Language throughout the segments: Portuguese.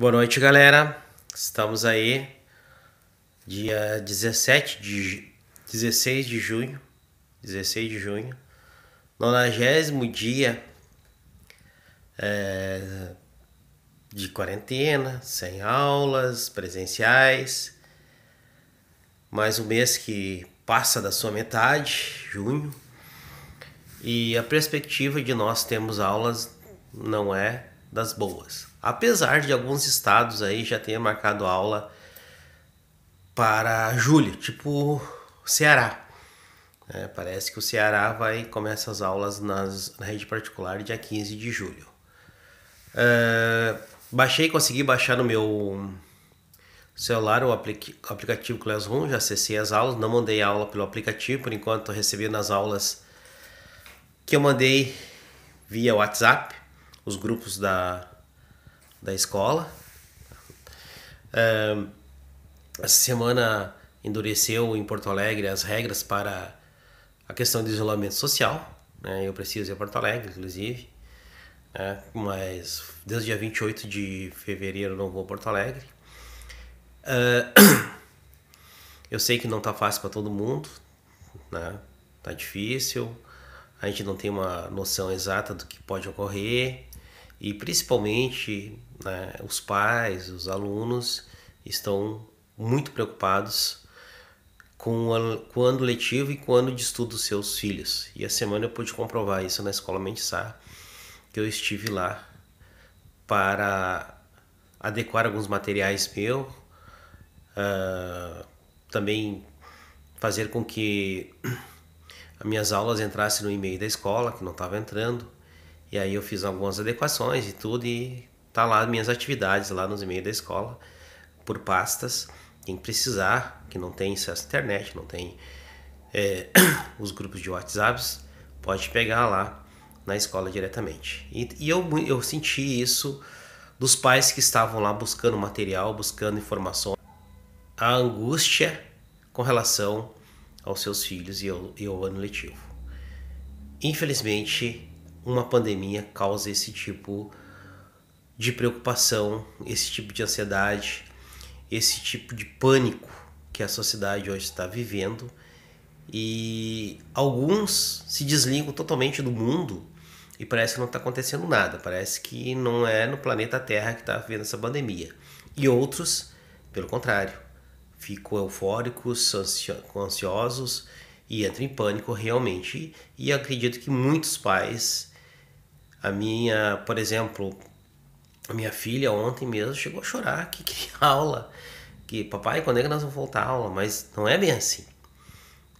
Boa noite, galera. Estamos aí, dia 17 de 16 de junho, 16 de junho, 90 dia é, de quarentena, sem aulas presenciais, mais um mês que passa da sua metade, junho, e a perspectiva de nós termos aulas não é das boas. Apesar de alguns estados aí já tenha marcado aula para julho, tipo Ceará. É, parece que o Ceará vai começar as aulas nas, na rede particular dia 15 de julho. Uh, baixei, consegui baixar no meu celular o, o aplicativo Classroom, já acessei as aulas, não mandei aula pelo aplicativo, por enquanto recebi nas aulas que eu mandei via WhatsApp os grupos da, da escola. essa semana endureceu em Porto Alegre as regras para a questão de isolamento social. Né? Eu preciso ir a Porto Alegre, inclusive. Né? Mas desde o dia 28 de fevereiro não vou a Porto Alegre. eu sei que não está fácil para todo mundo, né? Tá difícil. A gente não tem uma noção exata do que pode ocorrer e principalmente né, os pais, os alunos estão muito preocupados com, o ano letivo e com o ano de estudo dos seus filhos. E a semana eu pude comprovar isso na Escola Mendesá, que eu estive lá para adequar alguns materiais meu, uh, também fazer com que as minhas aulas entrassem no e-mail da escola, que não estava entrando, e aí eu fiz algumas adequações e tudo e tá lá minhas atividades lá nos e-mails da escola por pastas. Quem precisar, que não tem acesso à internet, não tem é, os grupos de WhatsApps, pode pegar lá na escola diretamente. E, e eu, eu senti isso dos pais que estavam lá buscando material, buscando informação, a angústia com relação aos seus filhos e ao, e ao ano letivo. Infelizmente, uma pandemia causa esse tipo de preocupação, esse tipo de ansiedade, esse tipo de pânico que a sociedade hoje está vivendo. E alguns se desligam totalmente do mundo e parece que não está acontecendo nada, parece que não é no planeta Terra que está vivendo essa pandemia. E outros, pelo contrário, ficam eufóricos, ansiosos e entram em pânico realmente. E acredito que muitos pais a minha, por exemplo, a minha filha ontem mesmo chegou a chorar que queria aula, que papai, quando é que nós vamos voltar à aula? Mas não é bem assim.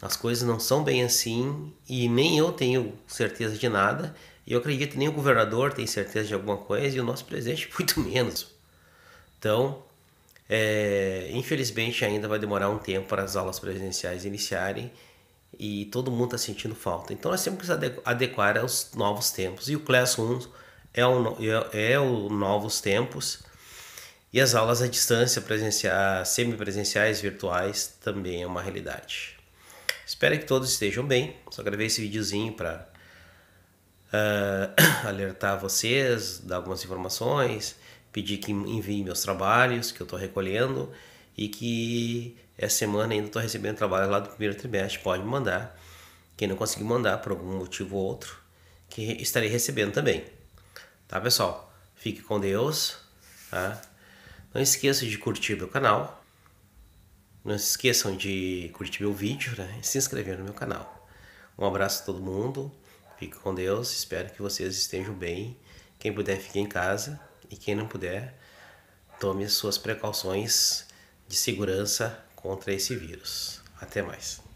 As coisas não são bem assim e nem eu tenho certeza de nada. E eu acredito que nem o governador tem certeza de alguma coisa e o nosso presidente muito menos. Então, é, infelizmente ainda vai demorar um tempo para as aulas presenciais iniciarem e todo mundo está sentindo falta. Então nós temos que se adequar aos novos tempos. E o Classroom é o, é, é, o novos tempos. E as aulas à distância, semi semipresenciais, virtuais, também é uma realidade. Espero que todos estejam bem. Só gravei esse videozinho para uh, ah, alertar vocês, dar algumas informações, pedir que enviem meus trabalhos que eu estou recolhendo e que essa semana ainda estou recebendo trabalho lá do primeiro trimestre, pode me mandar. Quem não conseguir mandar por algum motivo ou outro, que estarei recebendo também. Tá, pessoal? Fique com Deus. Tá? Não esqueça de curtir meu canal. Não se esqueçam de curtir meu vídeo né? e se inscrever no meu canal. Um abraço a todo mundo. Fique com Deus. Espero que vocês estejam bem. Quem puder, fique em casa. E quem não puder, tome as suas precauções de segurança contra esse vírus. Até mais.